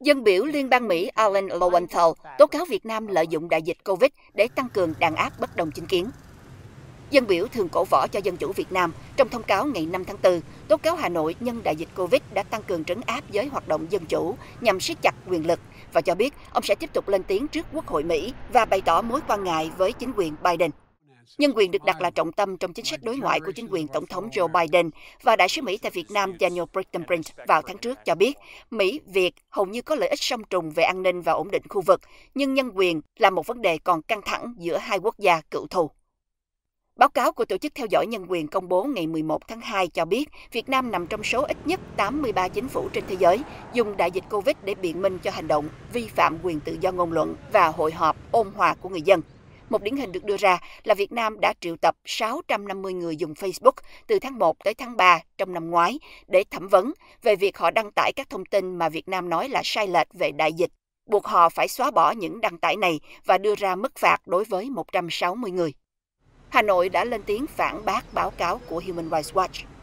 Dân biểu Liên bang Mỹ Alan Lowenthal tố cáo Việt Nam lợi dụng đại dịch COVID để tăng cường đàn áp bất đồng chính kiến. Dân biểu thường cổ võ cho Dân chủ Việt Nam trong thông cáo ngày 5 tháng 4 tố cáo Hà Nội nhân đại dịch COVID đã tăng cường trấn áp giới hoạt động dân chủ nhằm siết chặt quyền lực và cho biết ông sẽ tiếp tục lên tiếng trước Quốc hội Mỹ và bày tỏ mối quan ngại với chính quyền Biden. Nhân quyền được đặt là trọng tâm trong chính sách đối ngoại của chính quyền Tổng thống Joe Biden và Đại sứ Mỹ tại Việt Nam Daniel Brightenbrink vào tháng trước cho biết Mỹ, Việt hầu như có lợi ích song trùng về an ninh và ổn định khu vực, nhưng nhân quyền là một vấn đề còn căng thẳng giữa hai quốc gia cựu thù. Báo cáo của Tổ chức Theo dõi Nhân quyền công bố ngày 11 tháng 2 cho biết Việt Nam nằm trong số ít nhất 83 chính phủ trên thế giới dùng đại dịch Covid để biện minh cho hành động vi phạm quyền tự do ngôn luận và hội họp ôn hòa của người dân. Một điển hình được đưa ra là Việt Nam đã triệu tập 650 người dùng Facebook từ tháng 1 tới tháng 3 trong năm ngoái để thẩm vấn về việc họ đăng tải các thông tin mà Việt Nam nói là sai lệch về đại dịch, buộc họ phải xóa bỏ những đăng tải này và đưa ra mức phạt đối với 160 người. Hà Nội đã lên tiếng phản bác báo cáo của Human Rights Watch